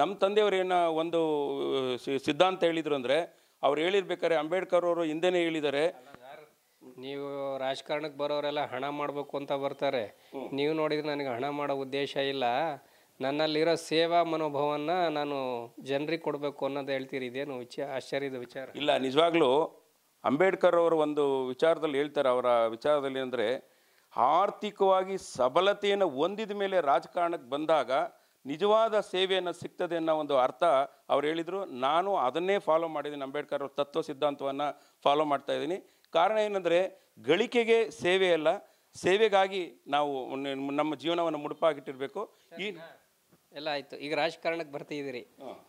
ನಮ್ಮ ತಂದೆಯವರು ಏನೋ ಒಂದು ಸಿದ್ಧಾಂತ ಹೇಳಿದರು ಅಂದರೆ ಅವ್ರು ಹೇಳಿರ್ಬೇಕಾದ್ರೆ ಅಂಬೇಡ್ಕರ್ ಅವರು ಹಿಂದೆನೇ ಹೇಳಿದ್ದಾರೆ ನೀವು ರಾಜಕಾರಣಕ್ಕೆ ಬರೋರೆಲ್ಲ ಹಣ ಮಾಡಬೇಕು ಅಂತ ಬರ್ತಾರೆ ನೀವು ನೋಡಿದ್ರೆ ನನಗೆ ಹಣ ಮಾಡೋ ಉದ್ದೇಶ ಇಲ್ಲ ನನ್ನಲ್ಲಿರೋ ಸೇವಾ ಮನೋಭಾವನ್ನು ನಾನು ಜನರಿಗೆ ಕೊಡಬೇಕು ಅನ್ನೋದು ಹೇಳ್ತೀರಿ ಇದೇನು ವಿಚಾರ ಆಶ್ಚರ್ಯದ ವಿಚಾರ ಇಲ್ಲ ನಿಜವಾಗ್ಲೂ ಅಂಬೇಡ್ಕರ್ ಅವರು ಒಂದು ವಿಚಾರದಲ್ಲಿ ಹೇಳ್ತಾರೆ ಅವರ ವಿಚಾರದಲ್ಲಿ ಅಂದರೆ ಆರ್ಥಿಕವಾಗಿ ಸಬಲತೆಯನ್ನು ಹೊಂದಿದ ಮೇಲೆ ರಾಜಕಾರಣಕ್ಕೆ ಬಂದಾಗ ನಿಜವಾದ ಸೇವೆಯನ್ನು ಸಿಗ್ತದೆ ಅನ್ನೋ ಒಂದು ಅರ್ಥ ಅವ್ರು ಹೇಳಿದರು ನಾನು ಅದನ್ನೇ ಫಾಲೋ ಮಾಡಿದ್ದೀನಿ ಅಂಬೇಡ್ಕರ್ ಅವ್ರ ತತ್ವ ಸಿದ್ಧಾಂತವನ್ನು ಫಾಲೋ ಮಾಡ್ತಾ ಇದ್ದೀನಿ ಕಾರಣ ಏನಂದರೆ ಗಳಿಕೆಗೆ ಸೇವೆ ಅಲ್ಲ ಸೇವೆಗಾಗಿ ನಾವು ನಮ್ಮ ಜೀವನವನ್ನು ಮುಡುಪಾಗಿಟ್ಟಿರಬೇಕು ಈ ಎಲ್ಲ ಆಯಿತು ಈಗ ರಾಜಕಾರಣಕ್ಕೆ ಬರ್ತಿದ್ದೀರಿ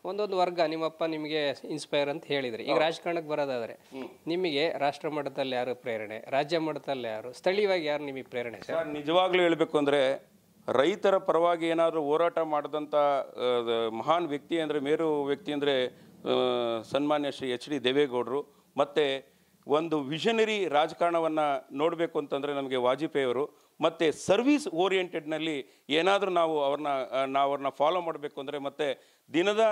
ಒಂದೊಂದು ವರ್ಗ ನಿಮ್ಮಪ್ಪ ನಿಮಗೆ ಇನ್ಸ್ಪೈರ್ ಅಂತ ಹೇಳಿದ್ರಿ ಈಗ ರಾಜಕಾರಣಕ್ಕೆ ಬರೋದಾದರೆ ನಿಮಗೆ ರಾಷ್ಟ್ರ ಮಟ್ಟದಲ್ಲಿ ಯಾರು ಪ್ರೇರಣೆ ರಾಜ್ಯ ಮಟ್ಟದಲ್ಲಿ ಯಾರು ಸ್ಥಳೀಯವಾಗಿ ಯಾರು ನಿಮಗೆ ಪ್ರೇರಣೆ ಸರ್ ನಿಜವಾಗ್ಲೂ ಹೇಳಬೇಕು ಅಂದರೆ ರೈತರ ಪರವಾಗಿ ಏನಾದರೂ ಹೋರಾಟ ಮಾಡಿದಂಥ ಮಹಾನ್ ವ್ಯಕ್ತಿ ಅಂದರೆ ಮೇರು ವ್ಯಕ್ತಿ ಅಂದರೆ ಸನ್ಮಾನ್ಯ ಶ್ರೀ ಎಚ್ ಡಿ ದೇವೇಗೌಡರು ಮತ್ತು ಒಂದು ವಿಷನರಿ ರಾಜಕಾರಣವನ್ನು ನೋಡಬೇಕು ಅಂತಂದರೆ ನಮಗೆ ವಾಜಪೇಯಿಯವರು ಮತ್ತು ಸರ್ವೀಸ್ ಓರಿಯೆಂಟೆಡ್ನಲ್ಲಿ ಏನಾದರೂ ನಾವು ಅವ್ರನ್ನ ನಾವು ಅವ್ರನ್ನ ಫಾಲೋ ಮಾಡಬೇಕು ಅಂದರೆ ಮತ್ತು ದಿನದ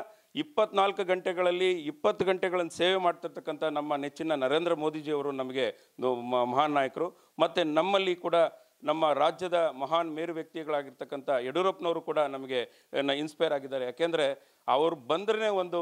ಇಪ್ಪತ್ನಾಲ್ಕು ಗಂಟೆಗಳಲ್ಲಿ ಇಪ್ಪತ್ತು ಗಂಟೆಗಳನ್ನು ಸೇವೆ ಮಾಡ್ತಿರ್ತಕ್ಕಂಥ ನಮ್ಮ ನೆಚ್ಚಿನ ನರೇಂದ್ರ ಮೋದಿಜಿಯವರು ನಮಗೆ ಮಹಾನ್ ನಾಯಕರು ಮತ್ತು ನಮ್ಮಲ್ಲಿ ಕೂಡ ನಮ್ಮ ರಾಜ್ಯದ ಮಹಾನ್ ಮೇರು ವ್ಯಕ್ತಿಗಳಾಗಿರ್ತಕ್ಕಂಥ ಯಡಿಯೂರಪ್ಪನವರು ಕೂಡ ನಮಗೆ ಇನ್ಸ್ಪೈರ್ ಆಗಿದ್ದಾರೆ ಯಾಕೆಂದರೆ ಅವರು ಬಂದ್ರೇ ಒಂದು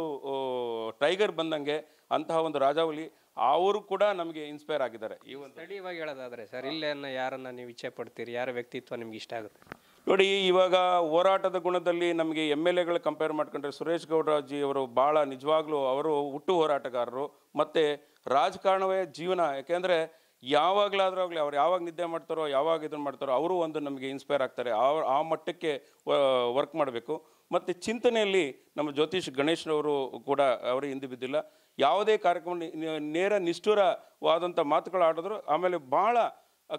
ಟೈಗರ್ ಬಂದಂಗೆ ಅಂತಹ ಒಂದು ರಾಜಾವಳಿ ಅವರು ಕೂಡ ನಮಗೆ ಇನ್ಸ್ಪೈರ್ ಆಗಿದ್ದಾರೆ ಈ ಒಂದು ಸ್ಥಳೀಯವಾಗಿ ಹೇಳೋದಾದರೆ ಸರ್ ಅನ್ನೋ ಯಾರನ್ನು ನೀವು ಇಚ್ಛೆ ಪಡ್ತೀರಿ ಯಾರ ವ್ಯಕ್ತಿತ್ವ ನಿಮ್ಗೆ ಇಷ್ಟ ಆಗುತ್ತೆ ನೋಡಿ ಇವಾಗ ಹೋರಾಟದ ಗುಣದಲ್ಲಿ ನಮಗೆ ಎಮ್ ಎಲ್ ಎಗಳು ಕಂಪೇರ್ ಮಾಡ್ಕೊಂಡ್ರೆ ಸುರೇಶ್ ಗೌಡರಾಜಿ ಅವರು ಭಾಳ ನಿಜವಾಗ್ಲೂ ಅವರು ಹುಟ್ಟು ಹೋರಾಟಗಾರರು ಮತ್ತು ರಾಜಕಾರಣವೇ ಜೀವನ ಯಾಕೆಂದರೆ ಯಾವಾಗಲಾದ್ರೂ ಆಗಲಿ ಅವ್ರು ಯಾವಾಗ ನಿದ್ದೆ ಮಾಡ್ತಾರೋ ಯಾವಾಗ ಇದನ್ನು ಮಾಡ್ತಾರೋ ಅವರು ಒಂದು ನಮಗೆ ಇನ್ಸ್ಪೈರ್ ಆಗ್ತಾರೆ ಅವ್ರು ಆ ಮಟ್ಟಕ್ಕೆ ವರ್ಕ್ ಮಾಡಬೇಕು ಮತ್ತು ಚಿಂತನೆಯಲ್ಲಿ ನಮ್ಮ ಜ್ಯೋತಿಷ್ ಗಣೇಶ್ನವರು ಕೂಡ ಅವರು ಹಿಂದೆ ಬಿದ್ದಿಲ್ಲ ಯಾವುದೇ ಕಾರ್ಯಕ್ರಮ ನೇರ ನಿಷ್ಠುರವಾದಂಥ ಮಾತುಗಳು ಆಡಿದ್ರು ಆಮೇಲೆ ಭಾಳ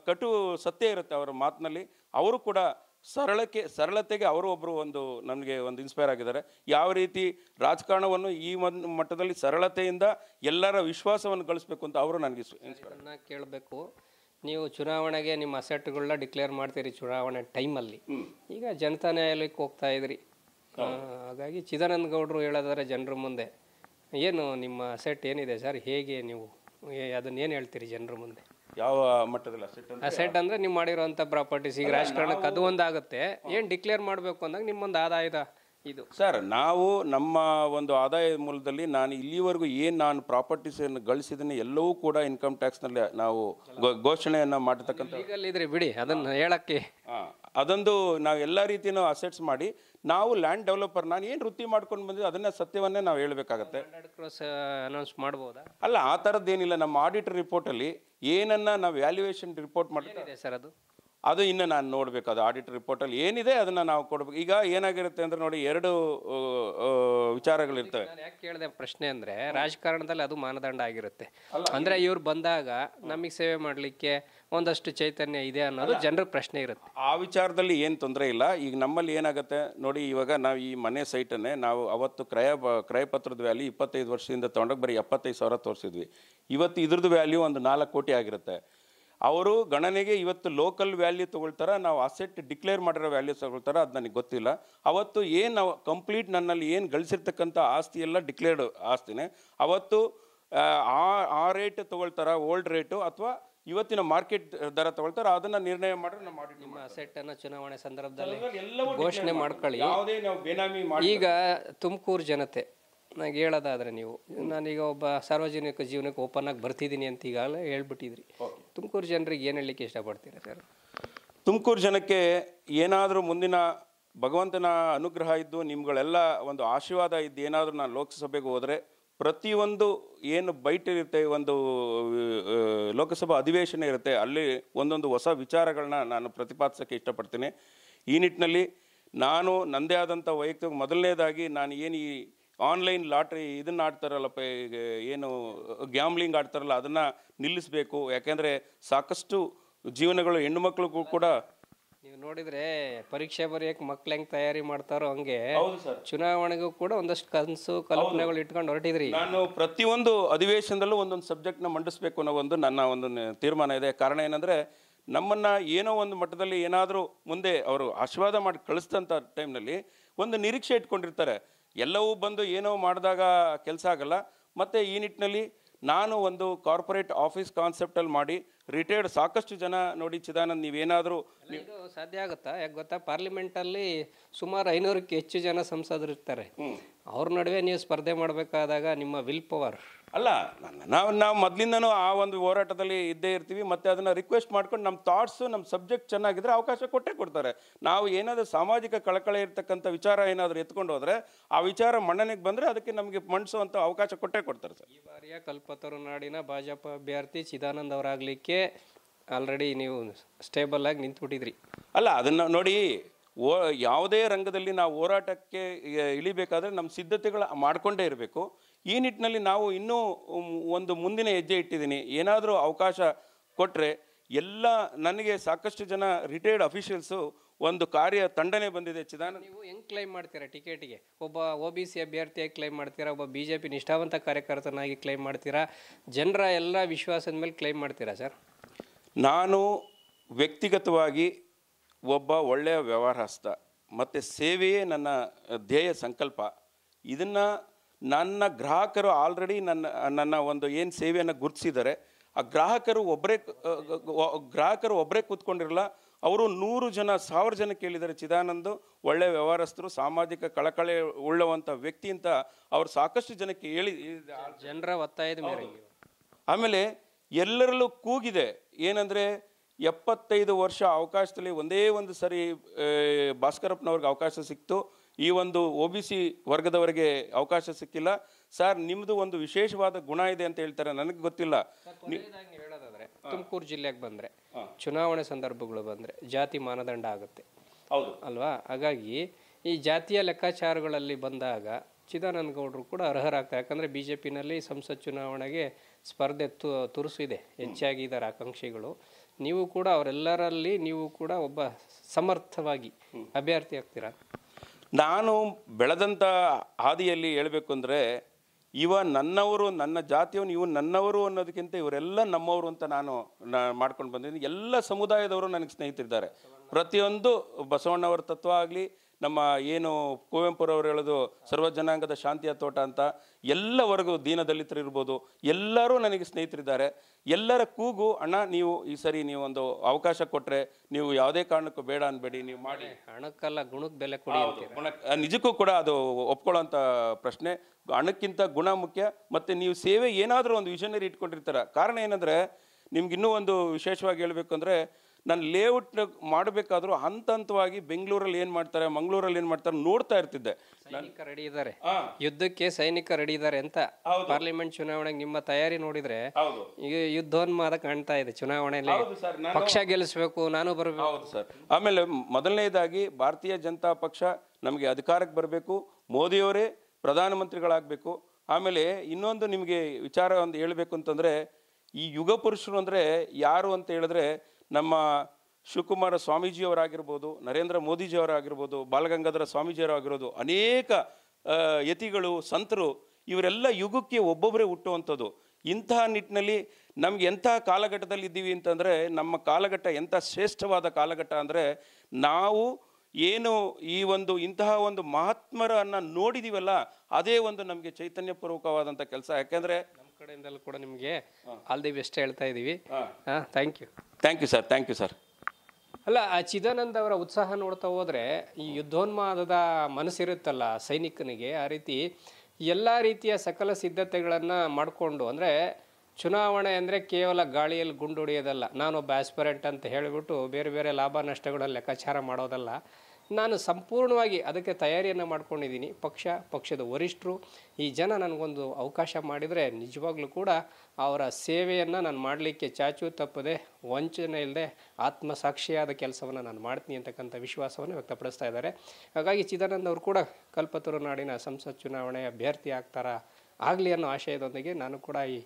ಕಟು ಸತ್ಯ ಇರುತ್ತೆ ಅವರ ಮಾತಿನಲ್ಲಿ ಅವರು ಕೂಡ ಸರಳಕ್ಕೆ ಸರಳತೆಗೆ ಅವರು ಒಬ್ಬರು ಒಂದು ನನಗೆ ಒಂದು ಇನ್ಸ್ಪೈರ್ ಆಗಿದ್ದಾರೆ ಯಾವ ರೀತಿ ರಾಜಕಾರಣವನ್ನು ಈ ಒಂದು ಮಟ್ಟದಲ್ಲಿ ಸರಳತೆಯಿಂದ ಎಲ್ಲರ ವಿಶ್ವಾಸವನ್ನು ಗಳಿಸಬೇಕು ಅಂತ ಅವರು ನನಗೆ ಇನ್ಸ್ಪೈರ್ ಕೇಳಬೇಕು ನೀವು ಚುನಾವಣೆಗೆ ನಿಮ್ಮ ಅಸೆಟ್ಗಳನ್ನ ಡಿಕ್ಲೇರ್ ಮಾಡ್ತೀರಿ ಚುನಾವಣೆ ಟೈಮಲ್ಲಿ ಈಗ ಜನತಾ ನ್ಯಾಯಾಲಯಕ್ಕೆ ಹೋಗ್ತಾ ಇದ್ರಿ ಹಾಗಾಗಿ ಚಿದಾನಂದ ಗೌಡರು ಹೇಳೋದಾದ್ರೆ ಜನರ ಮುಂದೆ ಏನು ನಿಮ್ಮ ಅಸೆಟ್ ಏನಿದೆ ಸರ್ ಹೇಗೆ ನೀವು ಅದನ್ನೇನು ಹೇಳ್ತೀರಿ ಜನರ ಮುಂದೆ ಯಾವ ಮಟ್ಟದಲ್ಲಿ ಅಸೆಟ್ ಅಂದ್ರೆ ನೀವು ಮಾಡಿರುವಂಥ ಪ್ರಾಪರ್ಟೀಸ್ ಈಗ ರಾಜಕಾರಣಕ್ಕೆ ಅದು ಒಂದಾಗುತ್ತೆ ಏನು ಡಿಕ್ಲೇರ್ ಮಾಡಬೇಕು ಅಂದಾಗ ನಿಮ್ಮೊಂದು ಆದಾಯದ ಇದು ಸರ್ ನಾವು ನಮ್ಮ ಒಂದು ಆದಾಯ ಮೂಲದಲ್ಲಿ ನಾನು ಇಲ್ಲಿವರೆಗೂ ಏನು ನಾನು ಪ್ರಾಪರ್ಟೀಸ್ ಪ್ರಾಪರ್ಟೀಸನ್ನು ಗಳಿಸಿದ್ದೀನಿ ಎಲ್ಲವೂ ಕೂಡ ಇನ್ಕಮ್ ಟ್ಯಾಕ್ಸ್ನಲ್ಲಿ ನಾವು ಘೋಷಣೆಯನ್ನು ಮಾಡತಕ್ಕಂಥ ಇದ್ರೆ ಬಿಡಿ ಅದನ್ನು ಹೇಳಕ್ಕೆ ಅದೊಂದು ನಾವು ಎಲ್ಲ ರೀತಿಯೂ ಅಸೆಟ್ಸ್ ಮಾಡಿ ನಾವು ಲ್ಯಾಂಡ್ ಡೆವಲಪರ್ ನಾನು ಏನು ವೃತ್ತಿ ಮಾಡ್ಕೊಂಡು ಬಂದಿದ್ದು ಅದನ್ನ ಸತ್ಯವನ್ನೇ ನಾವು ಹೇಳಬೇಕಾಗತ್ತೆ ಅನೌನ್ಸ್ ಮಾಡ್ಬೋದಾ ಅಲ್ಲ ಆ ಏನಿಲ್ಲ ನಮ್ಮ ಆಡಿಟರ್ ರಿಪೋರ್ಟಲ್ಲಿ ಏನನ್ನ ನಾವು ವ್ಯಾಲ್ಯೂಯೇಷನ್ ರಿಪೋರ್ಟ್ ಮಾಡ್ತೀವಿ ಸರ್ ಅದು ಅದು ಇನ್ನು ನಾನು ನೋಡಬೇಕು ಅದು ಆಡಿಟ್ ರಿಪೋರ್ಟಲ್ಲಿ ಏನಿದೆ ಅದನ್ನು ನಾವು ಕೊಡಬೇಕು ಈಗ ಏನಾಗಿರುತ್ತೆ ಅಂದರೆ ನೋಡಿ ಎರಡು ವಿಚಾರಗಳಿರ್ತವೆ ಯಾಕೆ ಕೇಳಿದೆ ಪ್ರಶ್ನೆ ಅಂದರೆ ರಾಜಕಾರಣದಲ್ಲಿ ಅದು ಮಾನದಂಡ ಆಗಿರುತ್ತೆ ಅಂದರೆ ಇವ್ರು ಬಂದಾಗ ನಮಗೆ ಸೇವೆ ಮಾಡಲಿಕ್ಕೆ ಒಂದಷ್ಟು ಚೈತನ್ಯ ಇದೆ ಅನ್ನೋದು ಜನರ ಪ್ರಶ್ನೆ ಇರುತ್ತೆ ಆ ವಿಚಾರದಲ್ಲಿ ಏನು ತೊಂದರೆ ಇಲ್ಲ ಈಗ ನಮ್ಮಲ್ಲಿ ಏನಾಗುತ್ತೆ ನೋಡಿ ಇವಾಗ ನಾವು ಈ ಮನೆ ಸೈಟನ್ನೇ ನಾವು ಅವತ್ತು ಕ್ರಯ ಕ್ರಯ ಪತ್ರದ ವ್ಯಾಲ್ಯೂ ಇಪ್ಪತ್ತೈದು ವರ್ಷದಿಂದ ತೊಗೊಂಡೋಗಿ ಬರೀ ಎಪ್ಪತ್ತೈದು ಸಾವಿರ ತೋರಿಸಿದ್ವಿ ಇವತ್ತು ಇದ್ರದ್ದು ವ್ಯಾಲ್ಯೂ ಒಂದು ನಾಲ್ಕು ಕೋಟಿ ಆಗಿರುತ್ತೆ ಅವರು ಗಣನೆಗೆ ಇವತ್ತು ಲೋಕಲ್ ವ್ಯಾಲ್ಯೂ ತೊಗೊಳ್ತಾರೆ ನಾವು ಅಸೆಟ್ ಡಿಕ್ಲೇರ್ ಮಾಡಿರೋ ವ್ಯಾಲ್ಯೂ ತೊಗೊಳ್ತಾರೆ ಅದು ನನಗೆ ಗೊತ್ತಿಲ್ಲ ಅವತ್ತು ಏನು ಕಂಪ್ಲೀಟ್ ನನ್ನಲ್ಲಿ ಏನು ಗಳಿಸಿರ್ತಕ್ಕಂಥ ಆಸ್ತಿ ಎಲ್ಲ ಡಿಕ್ಲೇರ್ಡ್ ಆಸ್ತಿನೇ ಅವತ್ತು ಆ ಆ ರೇಟ್ ತೊಗೊಳ್ತಾರ ಓಲ್ಡ್ ರೇಟು ಅಥವಾ ಇವತ್ತಿನ ಮಾರ್ಕೆಟ್ ದರ ತಗೊಳ್ತಾರೆ ಅದನ್ನ ನಿರ್ಣಯ ಮಾಡಿ ನಿಮ್ಮ ಅಸೆಟ್ ಅನ್ನ ಚುನಾವಣೆ ಸಂದರ್ಭದಲ್ಲಿ ಘೋಷಣೆ ಮಾಡ್ಕೊಳ್ಳಿ ನಾವು ಬೇನಾಮಿ ಈಗ ತುಮಕೂರು ಜನತೆ ನನಗೆ ಹೇಳೋದಾದ್ರೆ ನೀವು ನಾನೀಗ ಒಬ್ಬ ಸಾರ್ವಜನಿಕ ಜೀವನಕ್ಕೆ ಓಪನ್ ಆಗಿ ಬರ್ತಿದ್ದೀನಿ ಅಂತ ಈಗಾಗಲೇ ಹೇಳ್ಬಿಟ್ಟಿದ್ರಿ ತುಮಕೂರು ಜನರಿಗೆ ಏನು ಹೇಳಲಿಕ್ಕೆ ಇಷ್ಟಪಡ್ತೀರಾ ಸರ್ ತುಮಕೂರು ಜನಕ್ಕೆ ಏನಾದರೂ ಮುಂದಿನ ಭಗವಂತನ ಅನುಗ್ರಹ ಇದ್ದು ನಿಮ್ಗಳೆಲ್ಲ ಒಂದು ಆಶೀರ್ವಾದ ಇದ್ದು ಏನಾದರೂ ನಾನು ಲೋಕಸಭೆಗೆ ಹೋದರೆ ಪ್ರತಿಯೊಂದು ಏನು ಬೈಟ್ ಇರುತ್ತೆ ಒಂದು ಲೋಕಸಭಾ ಅಧಿವೇಶನ ಇರುತ್ತೆ ಅಲ್ಲಿ ಒಂದೊಂದು ಹೊಸ ವಿಚಾರಗಳನ್ನ ನಾನು ಪ್ರತಿಪಾದಿಸೋಕ್ಕೆ ಇಷ್ಟಪಡ್ತೀನಿ ಈ ನಿಟ್ಟಿನಲ್ಲಿ ನಾನು ನನ್ನದೇ ಆದಂಥ ವೈಯಕ್ತಿಕ ಮೊದಲನೇದಾಗಿ ನಾನು ಏನು ಈ ಆನ್ಲೈನ್ ಲಾಟ್ರಿ ಇದನ್ನು ಆಡ್ತಾರಲ್ಲಪ್ಪ ಈಗ ಏನು ಗ್ಯಾಮ್ಲಿಂಗ್ ಆಡ್ತಾರಲ್ಲ ಅದನ್ನು ನಿಲ್ಲಿಸಬೇಕು ಯಾಕೆಂದರೆ ಸಾಕಷ್ಟು ಜೀವನಗಳು ಹೆಣ್ಣು ಮಕ್ಕಳಿಗೂ ಕೂಡ ನೀವು ನೋಡಿದ್ರೆ ಪರೀಕ್ಷೆ ಬರೆಯಕ್ಕೆ ಮಕ್ಳು ಹೆಂಗ್ ತಯಾರಿ ಮಾಡ್ತಾರೋ ಹಂಗೆ ಚುನಾವಣೆಗೂ ಕೂಡ ಒಂದಷ್ಟು ಕನಸು ಕಲ್ಪನೆಗಳು ಇಟ್ಕೊಂಡು ಹೊರಟಿದ್ರಿ ನಾನು ಪ್ರತಿಯೊಂದು ಅಧಿವೇಶನದಲ್ಲೂ ಒಂದೊಂದು ನ ಮಂಡಿಸ್ಬೇಕು ಅನ್ನೋ ಒಂದು ನನ್ನ ಒಂದು ತೀರ್ಮಾನ ಇದೆ ಕಾರಣ ಏನಂದ್ರೆ ನಮ್ಮನ್ನ ಏನೋ ಒಂದು ಮಟ್ಟದಲ್ಲಿ ಏನಾದರೂ ಮುಂದೆ ಅವರು ಆಶೀರ್ವಾದ ಮಾಡಿ ಟೈಮ್ ಟೈಮ್ನಲ್ಲಿ ಒಂದು ನಿರೀಕ್ಷೆ ಇಟ್ಕೊಂಡಿರ್ತಾರೆ ಎಲ್ಲವೂ ಬಂದು ಏನೋ ಮಾಡಿದಾಗ ಕೆಲಸ ಆಗಲ್ಲ ಮತ್ತು ಈ ನಿಟ್ಟಿನಲ್ಲಿ ನಾನು ಒಂದು ಕಾರ್ಪೊರೇಟ್ ಆಫೀಸ್ ಕಾನ್ಸೆಪ್ಟಲ್ಲಿ ಮಾಡಿ ರಿಟೈರ್ಡ್ ಸಾಕಷ್ಟು ಜನ ನೋಡಿ ಚಿದಾನಂದ್ ನೀವೇನಾದರೂ ಇದು ಸಾಧ್ಯ ಆಗುತ್ತಾ ಯಾಕೆ ಗೊತ್ತಾ ಪಾರ್ಲಿಮೆಂಟಲ್ಲಿ ಸುಮಾರು ಐನೂರಕ್ಕೆ ಹೆಚ್ಚು ಜನ ಸಂಸದರು ಇರ್ತಾರೆ ಅವ್ರ ನಡುವೆ ನೀವು ಸ್ಪರ್ಧೆ ಮಾಡಬೇಕಾದಾಗ ನಿಮ್ಮ ವಿಲ್ ಪವರ್ ಅಲ್ಲ ನಾವು ನಾವು ಮೊದಲಿಂದನೂ ಆ ಒಂದು ಹೋರಾಟದಲ್ಲಿ ಇದ್ದೇ ಇರ್ತೀವಿ ಮತ್ತು ಅದನ್ನು ರಿಕ್ವೆಸ್ಟ್ ಮಾಡ್ಕೊಂಡು ನಮ್ಮ ಥಾಟ್ಸು ನಮ್ಮ ಸಬ್ಜೆಕ್ಟ್ ಚೆನ್ನಾಗಿದ್ದರೆ ಅವಕಾಶ ಕೊಟ್ಟೇ ಕೊಡ್ತಾರೆ ನಾವು ಏನಾದರೂ ಸಾಮಾಜಿಕ ಕಳಕಳಿ ಇರ್ತಕ್ಕಂಥ ವಿಚಾರ ಏನಾದರೂ ಎತ್ಕೊಂಡು ಹೋದರೆ ಆ ವಿಚಾರ ಮಣ್ಣನಿಗೆ ಬಂದರೆ ಅದಕ್ಕೆ ನಮಗೆ ಮಣಿಸುವಂಥ ಅವಕಾಶ ಕೊಟ್ಟೇ ಕೊಡ್ತಾರೆ ಸರ್ ಈ ಬಾರಿಯ ಕಲ್ಪತರು ನಾಡಿನ ಭಾಜಪ ಅಭ್ಯರ್ಥಿ ಚಿದಾನಂದ್ ಅವರಾಗಲಿಕ್ಕೆ ಆಲ್ರೆಡಿ ನೀವು ಸ್ಟೇಬಲ್ ಆಗಿ ನಿಂತ್ಬಿಟ್ಟಿದ್ರಿ ಅಲ್ಲ ಅದನ್ನು ನೋಡಿ ಓ ಯಾವುದೇ ರಂಗದಲ್ಲಿ ನಾವು ಹೋರಾಟಕ್ಕೆ ಇಳಿಬೇಕಾದ್ರೆ ನಮ್ಮ ಸಿದ್ಧತೆಗಳು ಮಾಡಿಕೊಂಡೇ ಇರಬೇಕು ಈ ನಿಟ್ಟಿನಲ್ಲಿ ನಾವು ಇನ್ನೂ ಒಂದು ಮುಂದಿನ ಹೆಜ್ಜೆ ಇಟ್ಟಿದ್ದೀನಿ ಏನಾದರೂ ಅವಕಾಶ ಕೊಟ್ಟರೆ ಎಲ್ಲ ನನಗೆ ಸಾಕಷ್ಟು ಜನ ರಿಟೈರ್ಡ್ ಅಫಿಷಿಯಲ್ಸು ಒಂದು ಕಾರ್ಯ ತಂಡನೆ ಬಂದಿದೆ ಚಿದಾನಂದ ನೀವು ಹೆಂಗೆ ಕ್ಲೈಮ್ ಮಾಡ್ತೀರಾ ಟಿಕೆಟ್ಗೆ ಒಬ್ಬ ಒ ಬಿ ಸಿ ಅಭ್ಯರ್ಥಿಯಾಗಿ ಕ್ಲೈಮ್ ಮಾಡ್ತೀರಾ ಒಬ್ಬ ಬಿ ಜೆ ಪಿ ನಿಷ್ಠಾವಂತ ಕಾರ್ಯಕರ್ತನಾಗಿ ಕ್ಲೈಮ್ ಮಾಡ್ತೀರಾ ಜನರ ಎಲ್ಲ ವಿಶ್ವಾಸದ ಮೇಲೆ ಕ್ಲೈಮ್ ಮಾಡ್ತೀರಾ ಸರ್ ನಾನು ವ್ಯಕ್ತಿಗತವಾಗಿ ಒಬ್ಬ ಒಳ್ಳೆಯ ವ್ಯವಹಾರಸ್ಥ ಮತ್ತು ಸೇವೆಯೇ ನನ್ನ ಧ್ಯೇಯ ಸಂಕಲ್ಪ ಇದನ್ನು ನನ್ನ ಗ್ರಾಹಕರು ಆಲ್ರೆಡಿ ನನ್ನ ನನ್ನ ಒಂದು ಏನು ಸೇವೆಯನ್ನು ಗುರುತಿಸಿದ್ದಾರೆ ಆ ಗ್ರಾಹಕರು ಒಬ್ಬರೇ ಗ್ರಾಹಕರು ಒಬ್ಬರೇ ಕೂತ್ಕೊಂಡಿರಲ್ಲ ಅವರು ನೂರು ಜನ ಸಾವಿರ ಜನ ಕೇಳಿದ್ದಾರೆ ಚಿದಾನಂದು ಒಳ್ಳೆಯ ವ್ಯವಹಾರಸ್ಥರು ಸಾಮಾಜಿಕ ಕಳಕಳೆ ಉಳ್ಳವಂಥ ವ್ಯಕ್ತಿ ಅಂತ ಅವರು ಸಾಕಷ್ಟು ಜನಕ್ಕೆ ಹೇಳಿ ಜನರ ಒತ್ತಾಯದ ಮೇಲೆ ಆಮೇಲೆ ಎಲ್ಲರಲ್ಲೂ ಕೂಗಿದೆ ಏನಂದರೆ ಎಪ್ಪತ್ತೈದು ವರ್ಷ ಅವಕಾಶದಲ್ಲಿ ಒಂದೇ ಒಂದು ಸರಿ ಭಾಸ್ಕರಪ್ಪನವ್ರಿಗೆ ಅವಕಾಶ ಸಿಕ್ತು ಈ ಒಂದು ಒ ಬಿ ಸಿ ವರ್ಗದವರಿಗೆ ಅವಕಾಶ ಸಿಕ್ಕಿಲ್ಲ ಸರ್ ನಿಮ್ಮದು ಒಂದು ವಿಶೇಷವಾದ ಗುಣ ಇದೆ ಅಂತ ಹೇಳ್ತಾರೆ ನನಗೆ ಗೊತ್ತಿಲ್ಲ ಹೇಳೋದಾದ್ರೆ ತುಮಕೂರು ಜಿಲ್ಲೆಗೆ ಬಂದರೆ ಚುನಾವಣೆ ಸಂದರ್ಭಗಳು ಬಂದರೆ ಜಾತಿ ಮಾನದಂಡ ಆಗುತ್ತೆ ಹೌದು ಅಲ್ವಾ ಹಾಗಾಗಿ ಈ ಜಾತಿಯ ಲೆಕ್ಕಾಚಾರಗಳಲ್ಲಿ ಬಂದಾಗ ಚಿದಾನಂದ ಗೌಡರು ಕೂಡ ಅರ್ಹರಾಗ್ತಾರೆ ಯಾಕಂದರೆ ಬಿ ಜೆ ಪಿನಲ್ಲಿ ಸಂಸತ್ ಚುನಾವಣೆಗೆ ಸ್ಪರ್ಧೆ ತು ತುರುಸಿದೆ ಹೆಚ್ಚಾಗಿ ಇದರ ಆಕಾಂಕ್ಷಿಗಳು ನೀವು ಕೂಡ ಅವರೆಲ್ಲರಲ್ಲಿ ನೀವು ಕೂಡ ಒಬ್ಬ ಸಮರ್ಥವಾಗಿ ಅಭ್ಯರ್ಥಿ ಆಗ್ತೀರಾ ನಾನು ಬೆಳೆದಂಥ ಹಾದಿಯಲ್ಲಿ ಹೇಳಬೇಕು ಅಂದರೆ ಇವ ನನ್ನವರು ನನ್ನ ಜಾತಿಯವನು ಇವು ನನ್ನವರು ಅನ್ನೋದಕ್ಕಿಂತ ಇವರೆಲ್ಲ ನಮ್ಮವರು ಅಂತ ನಾನು ಮಾಡ್ಕೊಂಡು ಬಂದಿದ್ದೀನಿ ಎಲ್ಲ ಸಮುದಾಯದವರು ನನಗೆ ಸ್ನೇಹಿತರಿದ್ದಾರೆ ಪ್ರತಿಯೊಂದು ಬಸವಣ್ಣವರ ತತ್ವ ಆಗಲಿ ನಮ್ಮ ಏನು ಕುವೆಂಪುರವ್ರು ಹೇಳೋದು ಸರ್ವ ಜನಾಂಗದ ಶಾಂತಿಯ ತೋಟ ಅಂತ ಎಲ್ಲವರೆಗೂ ದೀನ ಇರ್ಬೋದು ಎಲ್ಲರೂ ನನಗೆ ಸ್ನೇಹಿತರಿದ್ದಾರೆ ಎಲ್ಲರ ಕೂಗು ಅಣ್ಣ ನೀವು ಈ ಸರಿ ನೀವು ಒಂದು ಅವಕಾಶ ಕೊಟ್ಟರೆ ನೀವು ಯಾವುದೇ ಕಾರಣಕ್ಕೂ ಬೇಡ ಅನ್ಬೇಡಿ ನೀವು ಮಾಡಿ ಹಣಕ್ಕಲ್ಲ ಗುಣಕ್ಕೆ ಬೆಲೆ ಕೊಡಿ ನಿಜಕ್ಕೂ ಕೂಡ ಅದು ಒಪ್ಕೊಳ್ಳೋಂಥ ಪ್ರಶ್ನೆ ಹಣಕ್ಕಿಂತ ಗುಣ ಮುಖ್ಯ ಮತ್ತು ನೀವು ಸೇವೆ ಏನಾದರೂ ಒಂದು ವಿಷನರಿ ಇಟ್ಕೊಂಡಿರ್ತಾರೆ ಕಾರಣ ಏನಂದರೆ ಇನ್ನೂ ಒಂದು ವಿಶೇಷವಾಗಿ ಅಂದರೆ ನಾನು ಲೇಔಟ್ ಮಾಡಬೇಕಾದ್ರೂ ಹಂತ ಹಂತವಾಗಿ ಬೆಂಗಳೂರಲ್ಲಿ ಏನು ಮಾಡ್ತಾರೆ ಮಂಗಳೂರಲ್ಲಿ ಏನು ಮಾಡ್ತಾರೆ ನೋಡ್ತಾ ಇರ್ತಿದ್ದೆ ಸೈನಿಕ ರೆಡಿ ಇದ್ದಾರೆ ಯುದ್ಧಕ್ಕೆ ಸೈನಿಕ ರೆಡಿ ಇದ್ದಾರೆ ಅಂತ ಪಾರ್ಲಿಮೆಂಟ್ ಚುನಾವಣೆಗೆ ನಿಮ್ಮ ತಯಾರಿ ನೋಡಿದ್ರೆ ಈಗ ಯುದ್ಧೋನ್ಮಾದ ಕಾಣ್ತಾ ಇದೆ ಚುನಾವಣೆಯಲ್ಲಿ ಪಕ್ಷ ಗೆಲ್ಲಿಸಬೇಕು ನಾನು ಬರಬೇಕು ಹೌದು ಸರ್ ಆಮೇಲೆ ಮೊದಲನೇದಾಗಿ ಭಾರತೀಯ ಜನತಾ ಪಕ್ಷ ನಮಗೆ ಅಧಿಕಾರಕ್ಕೆ ಬರಬೇಕು ಮೋದಿಯವರೇ ಪ್ರಧಾನಮಂತ್ರಿಗಳಾಗಬೇಕು ಆಮೇಲೆ ಇನ್ನೊಂದು ನಿಮಗೆ ವಿಚಾರ ಒಂದು ಹೇಳಬೇಕು ಅಂತಂದರೆ ಈ ಯುಗ ಪುರುಷರು ಅಂದರೆ ಯಾರು ಅಂತ ಹೇಳಿದ್ರೆ ನಮ್ಮ ಶಿವಕುಮಾರ ಸ್ವಾಮೀಜಿಯವರಾಗಿರ್ಬೋದು ನರೇಂದ್ರ ಮೋದಿಜಿಯವರಾಗಿರ್ಬೋದು ಬಾಲಗಂಗಾಧರ ಸ್ವಾಮೀಜಿಯವರಾಗಿರೋದು ಅನೇಕ ಯತಿಗಳು ಸಂತರು ಇವರೆಲ್ಲ ಯುಗಕ್ಕೆ ಒಬ್ಬೊಬ್ಬರೇ ಹುಟ್ಟುವಂಥದ್ದು ಇಂತಹ ನಿಟ್ಟಿನಲ್ಲಿ ನಮ್ಗೆ ಎಂಥ ಕಾಲಘಟ್ಟದಲ್ಲಿ ಇದ್ದೀವಿ ಅಂತಂದರೆ ನಮ್ಮ ಕಾಲಘಟ್ಟ ಎಂಥ ಶ್ರೇಷ್ಠವಾದ ಕಾಲಘಟ್ಟ ಅಂದರೆ ನಾವು ಏನು ಈ ಒಂದು ಇಂತಹ ಒಂದು ಮಹಾತ್ಮರನ್ನು ನೋಡಿದೀವಲ್ಲ ಅದೇ ಒಂದು ನಮಗೆ ಚೈತನ್ಯಪೂರ್ವಕವಾದಂಥ ಕೆಲಸ ಯಾಕೆಂದರೆ ಕಡೆಯಿಂದಲೂ ಕೂಡ ನಿಮಗೆ ಆಲ್ ದಿ ಬೆಸ್ಟ್ ಹೇಳ್ತಾ ಇದ್ದೀವಿ ಹಾಂ thank you thank you sir thank you sir ಅಲ್ಲ ಆ ಚಿದಾನಂದ ಅವರ ಉತ್ಸಾಹ ನೋಡ್ತಾ ಹೋದರೆ ಈ ಯುದ್ಧೋನ್ಮಾದದ ಮನಸ್ಸಿರುತ್ತಲ್ಲ ಸೈನಿಕನಿಗೆ ಆ ರೀತಿ ಎಲ್ಲ ರೀತಿಯ ಸಕಲ ಸಿದ್ಧತೆಗಳನ್ನು ಮಾಡಿಕೊಂಡು ಅಂದರೆ ಚುನಾವಣೆ ಅಂದರೆ ಕೇವಲ ಗಾಳಿಯಲ್ಲಿ ಗುಂಡು ಹೊಡೆಯೋದಲ್ಲ ನಾನೊಬ್ಬ ಆಸ್ಪರೆಂಟ್ ಅಂತ ಹೇಳಿಬಿಟ್ಟು ಬೇರೆ ಬೇರೆ ಲಾಭ ನಷ್ಟಗಳ ಲೆಕ್ಕಾಚಾರ ಮಾಡೋದಲ್ಲ ನಾನು ಸಂಪೂರ್ಣವಾಗಿ ಅದಕ್ಕೆ ತಯಾರಿಯನ್ನು ಮಾಡ್ಕೊಂಡಿದ್ದೀನಿ ಪಕ್ಷ ಪಕ್ಷದ ವರಿಷ್ಠರು ಈ ಜನ ನನಗೊಂದು ಅವಕಾಶ ಮಾಡಿದರೆ ನಿಜವಾಗ್ಲೂ ಕೂಡ ಅವರ ಸೇವೆಯನ್ನು ನಾನು ಮಾಡಲಿಕ್ಕೆ ಚಾಚು ತಪ್ಪದೆ ವಂಚನೆ ಇಲ್ಲದೆ ಆತ್ಮಸಾಕ್ಷಿಯಾದ ಕೆಲಸವನ್ನು ನಾನು ಮಾಡ್ತೀನಿ ಅಂತಕ್ಕಂಥ ವಿಶ್ವಾಸವನ್ನು ವ್ಯಕ್ತಪಡಿಸ್ತಾ ಇದ್ದಾರೆ ಹಾಗಾಗಿ ಚಿದಾನಂದ ಅವರು ಕೂಡ ಕಲ್ಪತೂರು ನಾಡಿನ ಸಂಸತ್ ಚುನಾವಣೆ ಅಭ್ಯರ್ಥಿ ಆಗ್ತಾರ ಆಗಲಿ ಅನ್ನೋ ಆಶಯದೊಂದಿಗೆ ನಾನು ಕೂಡ ಈ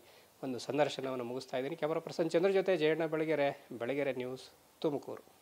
ಒಂದು ಸಂದರ್ಶನವನ್ನು ಮುಗಿಸ್ತಾ ಇದ್ದೀನಿ ಕ್ಯಾಮರಾ ಪರ್ಸನ್ ಚಂದ್ರ ಜೊತೆ ಜಯಣ್ಣ ಬೆಳಗೆರೆ ಬೆಳಗೆರೆ ನ್ಯೂಸ್ ತುಮಕೂರು